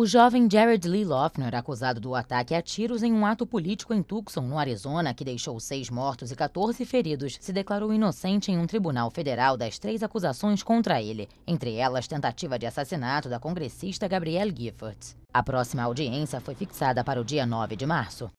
O jovem Jared Lee Loughner, acusado do ataque a tiros em um ato político em Tucson, no Arizona, que deixou seis mortos e 14 feridos, se declarou inocente em um tribunal federal das três acusações contra ele, entre elas tentativa de assassinato da congressista Gabrielle Giffords. A próxima audiência foi fixada para o dia 9 de março.